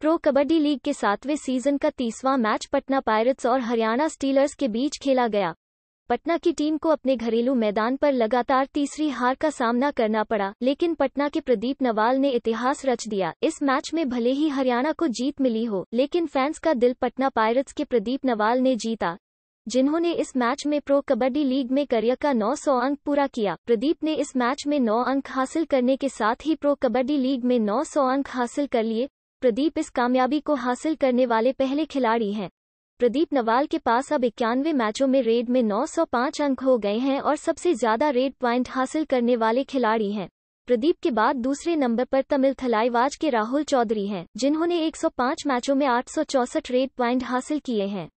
pro kabaddi league के सातवें season का तीसवां मैच पटना पायरेट्स और हरियाणा स्टीलर्स के बीच खेला गया पटना की टीम को अपने घरेलू मैदान पर लगातार तीसरी हार का सामना करना पड़ा लेकिन पटना के प्रदीप नवाल ने इतिहास रच दिया इस मैच में भले ही हरियाणा को जीत मिली हो लेकिन फैंस का दिल पटना पायरेट्स के प्रदीप नवाल ने जीता जिन्होंने इस मैच में प्रो कबड्डी लीग में करियर का 900 अंक पूरा किया प्रदीप ने इस मैच में 9 अंक हासिल करने के साथ ही प्रो कबड्डी लीग में 900 अंक हासिल कर लिए प्रदीप इस कामयाबी को हासिल करने वाले पहले खिलाड़ी हैं प्रदीप नवाल के पास अब इक्यानवे मैचों में रेड में 905 अंक हो गए हैं और सबसे ज्यादा रेड प्वाइंट हासिल करने वाले खिलाड़ी हैं प्रदीप के बाद दूसरे नंबर पर तमिल थलाईवाज के राहुल चौधरी हैं जिन्होंने 105 मैचों में आठ रेड प्वाइंट हासिल किए हैं